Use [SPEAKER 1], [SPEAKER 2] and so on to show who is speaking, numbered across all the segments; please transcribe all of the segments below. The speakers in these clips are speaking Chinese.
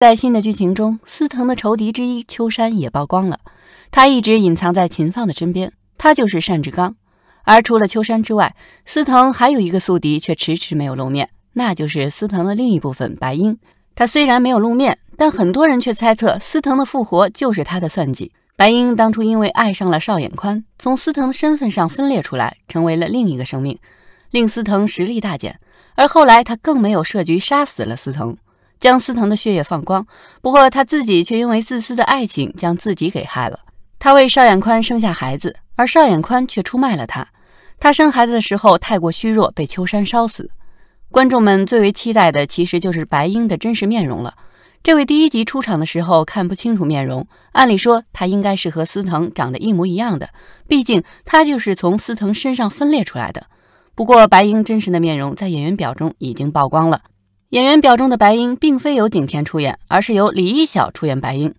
[SPEAKER 1] 在新的剧情中，司藤的仇敌之一秋山也曝光了。他一直隐藏在秦放的身边，他就是单志刚。而除了秋山之外，司藤还有一个宿敌，却迟迟没有露面，那就是司藤的另一部分白英。他虽然没有露面，但很多人却猜测司藤的复活就是他的算计。白英当初因为爱上了邵衍宽，从司藤的身份上分裂出来，成为了另一个生命，令司藤实力大减。而后来，他更没有设局杀死了司藤。将司藤的血液放光，不过他自己却因为自私的爱情将自己给害了。他为邵衍宽生下孩子，而邵衍宽却出卖了他。他生孩子的时候太过虚弱，被秋山烧死。观众们最为期待的其实就是白英的真实面容了。这位第一集出场的时候看不清楚面容，按理说他应该是和司藤长得一模一样的，毕竟他就是从司藤身上分裂出来的。不过白英真实的面容在演员表中已经曝光了。演员表中的白英并非由景甜出演，而是由李一晓出演白英。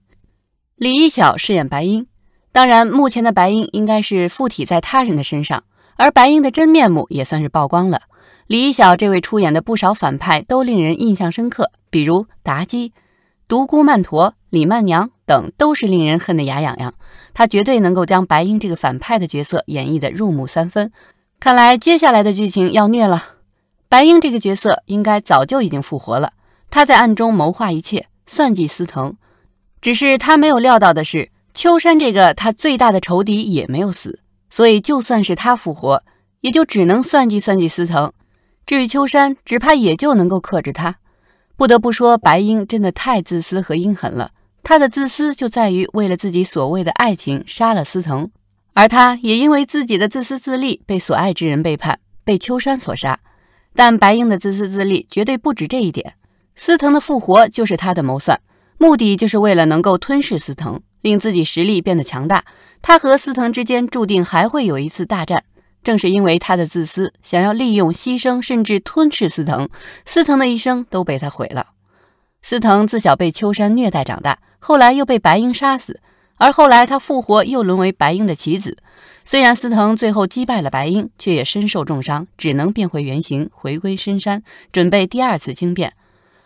[SPEAKER 1] 李一晓饰演白英，当然，目前的白英应该是附体在他人的身上，而白英的真面目也算是曝光了。李一晓这位出演的不少反派都令人印象深刻，比如妲己、独孤曼陀、李曼娘等，都是令人恨得牙痒痒。他绝对能够将白英这个反派的角色演绎得入木三分。看来接下来的剧情要虐了。白英这个角色应该早就已经复活了，他在暗中谋划一切，算计司藤。只是他没有料到的是，秋山这个他最大的仇敌也没有死，所以就算是他复活，也就只能算计算计司藤。至于秋山，只怕也就能够克制他。不得不说，白英真的太自私和阴狠了。他的自私就在于为了自己所谓的爱情杀了司藤，而他也因为自己的自私自利被所爱之人背叛，被秋山所杀。但白英的自私自利绝对不止这一点，司藤的复活就是他的谋算，目的就是为了能够吞噬司藤，令自己实力变得强大。他和司藤之间注定还会有一次大战，正是因为他的自私，想要利用、牺牲甚至吞噬司藤，司藤的一生都被他毁了。司藤自小被秋山虐待长大，后来又被白英杀死。而后来他复活又沦为白鹰的棋子，虽然司藤最后击败了白鹰，却也身受重伤，只能变回原形，回归深山，准备第二次惊变。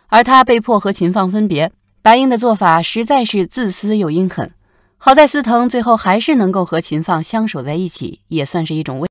[SPEAKER 1] 而他被迫和秦放分别，白鹰的做法实在是自私又阴狠。好在司藤最后还是能够和秦放相守在一起，也算是一种慰。